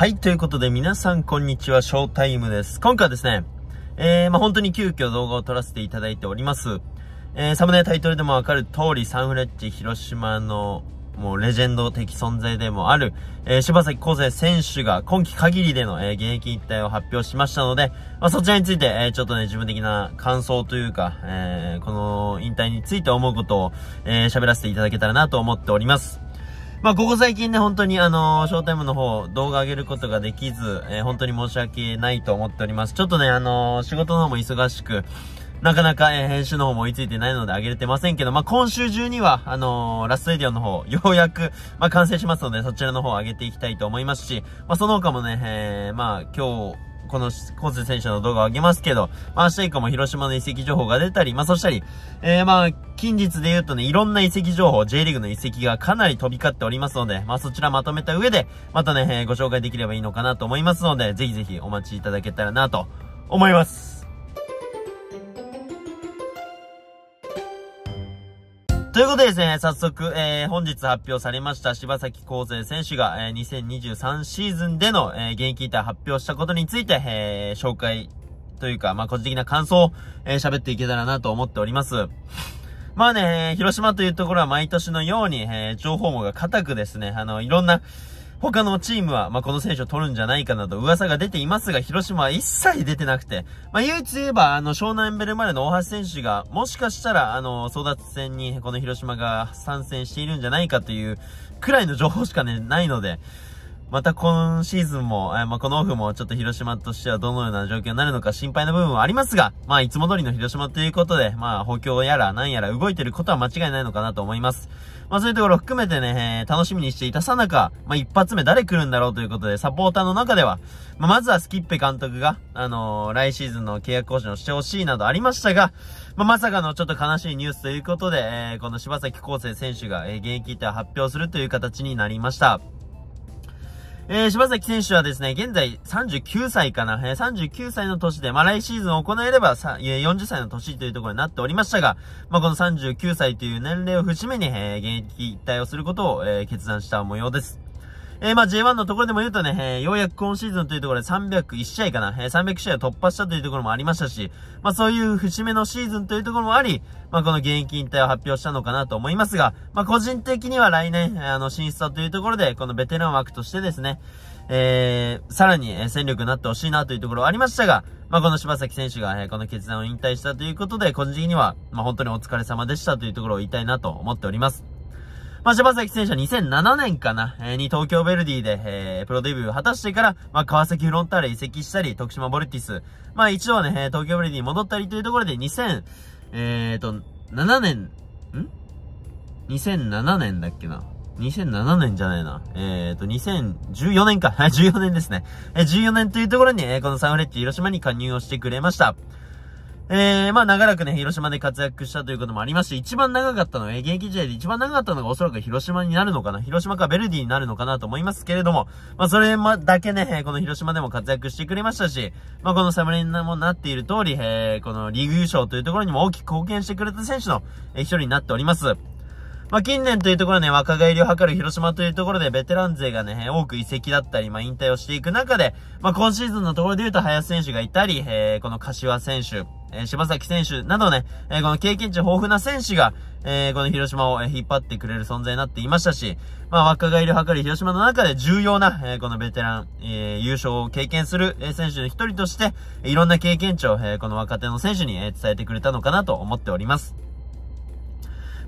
はい、ということで皆さんこんにちは、ショータイムです。今回はですね、えー、まあ、本当に急遽動画を撮らせていただいております。えー、サムネタイトルでもわかる通り、サンフレッチェ広島の、もうレジェンド的存在でもある、えー、柴崎浩生選手が今季限りでの、えー、現役引退を発表しましたので、まあ、そちらについて、えー、ちょっとね、自分的な感想というか、えー、この引退について思うことを、えー、喋らせていただけたらなと思っております。まあ、ここ最近ね、本当にあのー、ショータイムの方、動画上げることができず、えー、本当に申し訳ないと思っております。ちょっとね、あのー、仕事の方も忙しく、なかなか、えー、編集の方も追いついてないので上げれてませんけど、まあ、今週中には、あのー、ラストエディオの方、ようやく、まあ、完成しますので、そちらの方上げていきたいと思いますし、まあ、その他もね、えー、まあ、今日、このー津選手の動画を上げますけど、まあ、明日以降も広島の移籍情報が出たり、まあ、そしたり、えー、まあ、近日で言うとね、いろんな移籍情報、J リーグの移籍がかなり飛び交っておりますので、まあ、そちらまとめた上で、またね、えー、ご紹介できればいいのかなと思いますので、ぜひぜひお待ちいただけたらなと思います。ということでですね、早速、えー、本日発表されました柴崎康生選手が、えー、2023シーズンでの、えー、現役引退発表したことについて、えー、紹介というか、まあ、個人的な感想を、えー、喋っていけたらなと思っております。まあね、広島というところは毎年のように、えー、情報網が固くですね、あの、いろんな、他のチームは、まあ、この選手を取るんじゃないかなと噂が出ていますが、広島は一切出てなくて、まあ、唯一言えば、あの、湘南ベルマレの大橋選手が、もしかしたら、あの、争奪戦に、この広島が参戦しているんじゃないかという、くらいの情報しかね、ないので、また今シーズンも、えまあ、このオフもちょっと広島としてはどのような状況になるのか心配な部分はありますが、まあ、いつも通りの広島ということで、まあ、補強やら何やら動いてることは間違いないのかなと思います。まあそういうところを含めてね、楽しみにしていたさなか、まあ一発目誰来るんだろうということで、サポーターの中では、まあまずはスキッペ監督が、あのー、来シーズンの契約更新をしてほしいなどありましたが、まあまさかのちょっと悲しいニュースということで、えー、この柴崎康生選手が、えー、現役って発表するという形になりました。えー、柴崎選手はですね、現在39歳かな、えー、39歳の年で、まあ、来シーズンを行えればさ、40歳の年というところになっておりましたが、まあ、この39歳という年齢を節目に、えー、現役引退をすることを、えー、決断した模様です。えー、まあ J1 のところでも言うとね、えー、ようやく今シーズンというところで301試合かな、えー、300試合を突破したというところもありましたし、まあそういう節目のシーズンというところもあり、まあこの現役引退を発表したのかなと思いますが、まあ個人的には来年、あの、審査というところで、このベテラン枠としてですね、えー、さらに戦力になってほしいなというところはありましたが、まあ、この柴崎選手が、えー、この決断を引退したということで、個人的には、まあ、本当にお疲れ様でしたというところを言いたいなと思っております。まあ、柴崎選手は2007年かな、えー、に東京ヴェルディで、えー、プロデビューを果たしてから、まあ、川崎フロンターレ移籍したり、徳島ボルティス、まあ、一度はね、東京ヴェルディに戻ったりというところで、2000、えーと、7年、ん ?2007 年だっけな。2007年じゃないな。えっ、ー、と、2014年か。はい、14年ですね。え14年というところに、えこのサンフレッチ広島に加入をしてくれました。えー、まあ長らくね、広島で活躍したということもありまして、一番長かったのは、現役時代で一番長かったのがおそらく広島になるのかな、広島かベルディになるのかなと思いますけれども、まあそれま、だけね、この広島でも活躍してくれましたし、まあこのサムネにもなっている通り、えー、このリーグ優勝というところにも大きく貢献してくれた選手の、え一人になっております。まあ、近年というところね、若返りを図る広島というところで、ベテラン勢がね、多く移籍だったり、まあ、引退をしていく中で、まあ、今シーズンのところで言うと、林選手がいたり、えー、この柏選手、えー、柴崎選手などね、えー、この経験値豊富な選手が、えー、この広島を引っ張ってくれる存在になっていましたし、まあ、若返りを図る広島の中で重要な、えー、このベテラン、えー、優勝を経験する、選手の一人として、いろんな経験値を、えー、この若手の選手に、伝えてくれたのかなと思っております。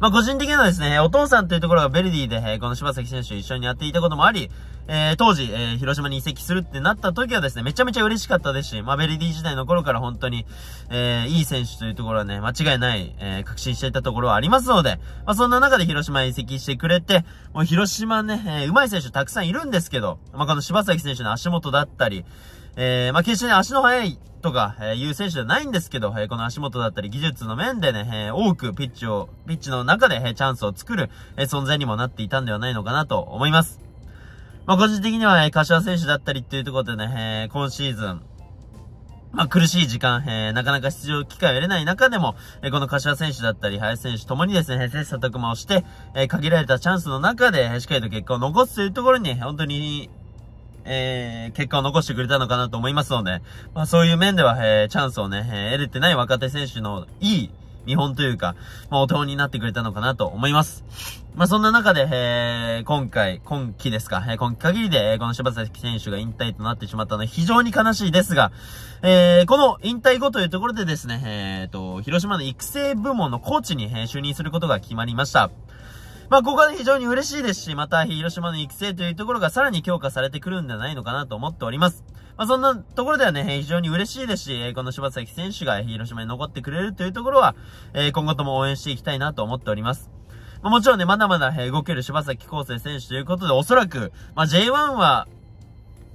まあ、個人的にはですね、お父さんというところがベルディで、えこの柴崎選手と一緒にやっていたこともあり、えー、当時、えー、広島に移籍するってなった時はですね、めちゃめちゃ嬉しかったですし、まあ、ベルディ時代の頃から本当に、えー、いい選手というところはね、間違いない、えー、確信していたところはありますので、まあ、そんな中で広島に移籍してくれて、もう広島ね、えー、上手い選手たくさんいるんですけど、まあ、この柴崎選手の足元だったり、えー、まあ、決してね、足の速いとか、えいう選手じゃないんですけど、えこの足元だったり技術の面でね、え多くピッチを、ピッチの中で、えチャンスを作る、え存在にもなっていたんではないのかなと思います。まあ、個人的には、え柏選手だったりっていうところでね、え今シーズン、まあ、苦しい時間、えー、なかなか出場機会を得れない中でも、えー、この柏選手だったり、林選手ともにですね、切磋琢磨をして、えー、限られたチャンスの中で、えしっかりと結果を残すというところに、本当にえー、結果を残してくれたのかなと思いますので、まあそういう面では、えー、チャンスをね、えー、得れてない若手選手のいい見本というか、まあお手本になってくれたのかなと思います。まあそんな中で、えー、今回、今季ですか、えー、今季限りで、この柴崎選手が引退となってしまったのは非常に悲しいですが、えー、この引退後というところでですね、えー、と、広島の育成部門のコーチに、えー、就任することが決まりました。まあ、ここは、ね、非常に嬉しいですし、また、広島の育成というところがさらに強化されてくるんじゃないのかなと思っております。まあ、そんなところではね、非常に嬉しいですし、この柴崎選手が広島に残ってくれるというところは、え今後とも応援していきたいなと思っております。まあ、もちろんね、まだまだ動ける柴崎康生選手ということで、おそらく、まあ、J1 は、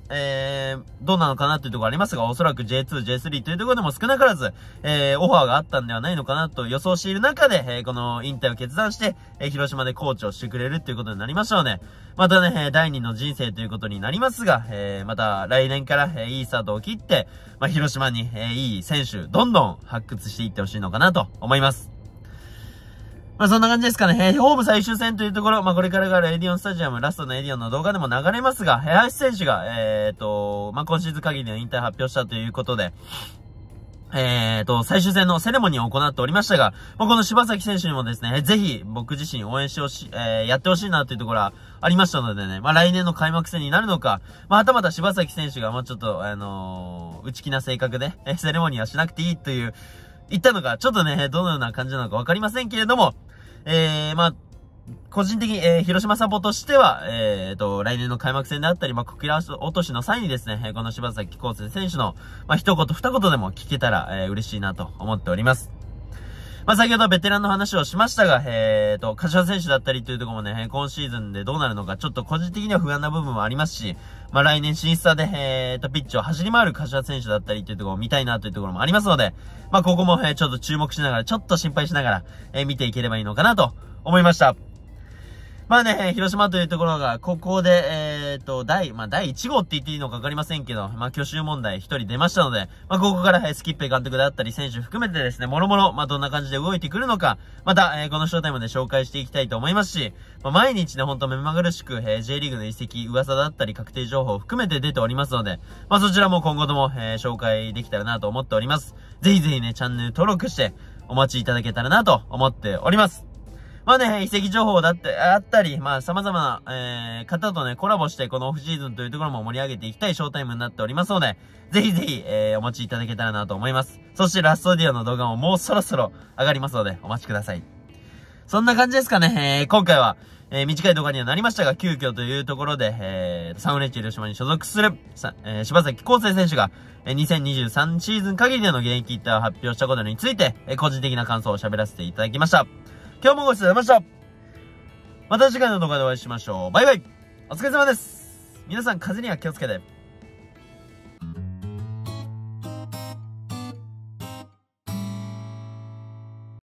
えー、どうなのかなというところありますが、おそらく J2、J3 というところでも少なからず、えー、オファーがあったんではないのかなと予想している中で、えー、この引退を決断して、え広島でコーチをしてくれるということになりましょうね。またね、第2の人生ということになりますが、えまた来年から、えいいスタートを切って、まあ、広島に、えいい選手、どんどん発掘していってほしいのかなと思います。まあそんな感じですかね。えー、ホーム最終戦というところ、まあこれからがエディオンスタジアム、ラストのエディオンの動画でも流れますが、えー、林選手が、えー、っと、まあ今シーズン限りの引退発表したということで、えーと、最終戦のセレモニーを行っておりましたが、まあ、この柴崎選手にもですね、ぜひ僕自身応援しようし、えー、やってほしいなというところはありましたのでね、まあ、来年の開幕戦になるのか、まあ、はたまた柴崎選手がもうちょっと、あのー、内気な性格で、えセレモニーはしなくていいという、言ったのか、ちょっとね、どのような感じなのかわかりませんけれども、えー、まあ、個人的に、えー、広島サポとしては、えー、と、来年の開幕戦であったり、まあ、こきら落としの際にですね、この柴崎康生選手の、まあ、一言二言でも聞けたら、えー、嬉しいなと思っております。まあ、先ほどベテランの話をしましたが、えーと、柏選手だったりというところもね、今シーズンでどうなるのか、ちょっと個人的には不安な部分もありますし、まあ、来年スタで、えーと、ピッチを走り回る柏選手だったりというところを見たいなというところもありますので、まあ、ここも、えー、ちょっと注目しながら、ちょっと心配しながら、えー、見ていければいいのかなと思いました。まあね、広島というところが、ここで、えーえっ、ー、と、第、まあ、第1号って言っていいのか分かりませんけど、まあ、挙手問題1人出ましたので、まあ、ここから、はい、スキッペ監督であったり、選手含めてですね、もろもろ、まあ、どんな感じで動いてくるのか、また、えー、このショータイムで紹介していきたいと思いますし、まあ、毎日ね、ほんと目まぐるしく、えー、J リーグの移籍、噂だったり、確定情報を含めて出ておりますので、まあ、そちらも今後とも、えー、紹介できたらなと思っております。ぜひぜひね、チャンネル登録して、お待ちいただけたらなと思っております。まあね、遺跡情報だって、あったり、まあ様々な、えー、方とね、コラボして、このオフシーズンというところも盛り上げていきたいショータイムになっておりますので、ぜひぜひ、えー、お持ちいただけたらなと思います。そしてラストディアの動画ももうそろそろ上がりますので、お待ちください。そんな感じですかね、えー、今回は、えー、短い動画にはなりましたが、急遽というところで、えー、サウレッチ広島に所属する、さえー、柴崎康生選手が、えー、2023シーズン限りでの現役引退を発表したことについて、えー、個人的な感想を喋らせていただきました。今日もご視聴ありがとうございました。また次回の動画でお会いしましょう。バイバイお疲れ様です皆さん風には気をつけて